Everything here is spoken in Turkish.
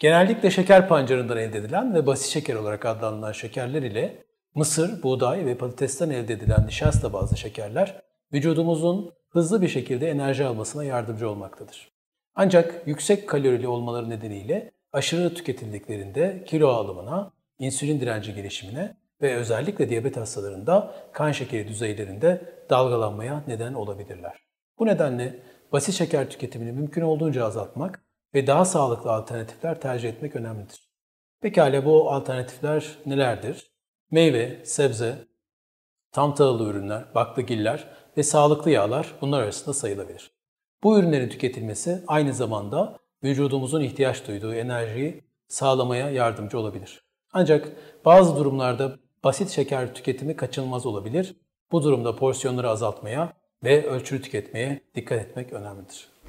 Genellikle şeker pancarından elde edilen ve basit şeker olarak adlandırılan şekerler ile mısır, buğday ve patatesten elde edilen nişasta bazlı şekerler vücudumuzun hızlı bir şekilde enerji almasına yardımcı olmaktadır. Ancak yüksek kalorili olmaları nedeniyle aşırı tüketildiklerinde kilo alımına, insülin direnci gelişimine ve özellikle diyabet hastalarında kan şekeri düzeylerinde dalgalanmaya neden olabilirler. Bu nedenle basit şeker tüketimini mümkün olduğunca azaltmak ve daha sağlıklı alternatifler tercih etmek önemlidir. Pekala bu alternatifler nelerdir? Meyve, sebze, tam tahıllı ürünler, baklagiller ve sağlıklı yağlar bunlar arasında sayılabilir. Bu ürünlerin tüketilmesi aynı zamanda vücudumuzun ihtiyaç duyduğu enerjiyi sağlamaya yardımcı olabilir. Ancak bazı durumlarda basit şeker tüketimi kaçınılmaz olabilir. Bu durumda porsiyonları azaltmaya ve ölçülü tüketmeye dikkat etmek önemlidir.